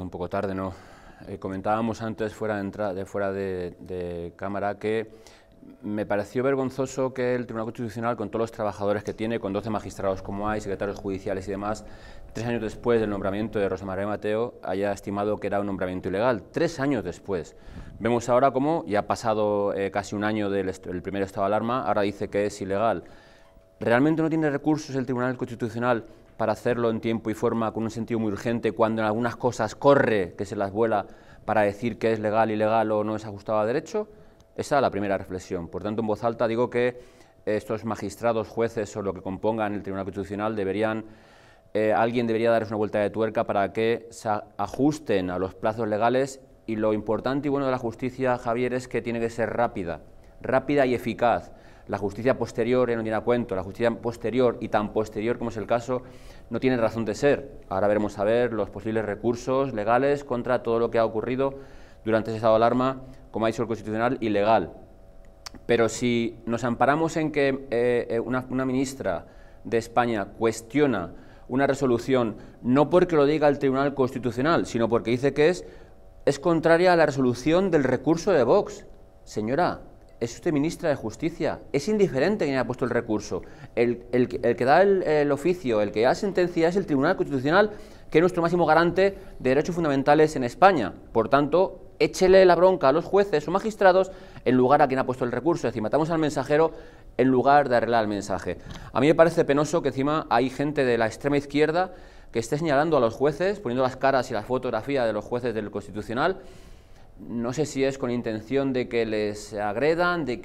Un poco tarde, ¿no? Eh, comentábamos antes fuera, de, fuera de, cámara que me pareció vergonzoso que el Tribunal Constitucional, con todos los trabajadores que tiene, con 12 magistrados como hay, secretarios judiciales y demás, tres años después del nombramiento de Rosa María Mateo, haya estimado que era un nombramiento ilegal. Tres años después. Vemos ahora cómo, ya ha pasado eh, casi un año del primer estado de alarma, ahora dice que es ilegal. ¿Realmente no tiene recursos el Tribunal Constitucional para hacerlo en tiempo y forma con un sentido muy urgente, cuando en algunas cosas corre que se las vuela para decir que es legal, ilegal o no es ajustado a derecho? Esa es la primera reflexión. Por tanto, en voz alta digo que eh, estos magistrados, jueces o lo que compongan el Tribunal Constitucional deberían, eh, alguien debería darles una vuelta de tuerca para que se ajusten a los plazos legales y lo importante y bueno de la justicia, Javier, es que tiene que ser rápida, rápida y eficaz la justicia posterior ya no tiene a cuento, la justicia posterior y tan posterior como es el caso no tiene razón de ser. Ahora veremos a ver los posibles recursos legales contra todo lo que ha ocurrido durante ese estado de alarma, como ha dicho el Constitucional, ilegal. Pero si nos amparamos en que eh, eh, una, una ministra de España cuestiona una resolución no porque lo diga el Tribunal Constitucional, sino porque dice que es, es contraria a la resolución del recurso de Vox. Señora, es usted ministra de Justicia, es indiferente quien ha puesto el recurso. El, que da el, oficio, el que da sentencia es el Tribunal Constitucional, que es nuestro máximo garante de derechos fundamentales en España. Por tanto, échele la bronca a los jueces o magistrados en lugar a quien ha puesto el recurso. Es decir, matamos al mensajero en lugar de arreglar el mensaje. A mí me parece penoso que encima hay gente de la extrema izquierda que esté señalando a los jueces, poniendo las caras y las fotografías de los jueces del Constitucional no sé si es con intención de que les agredan, de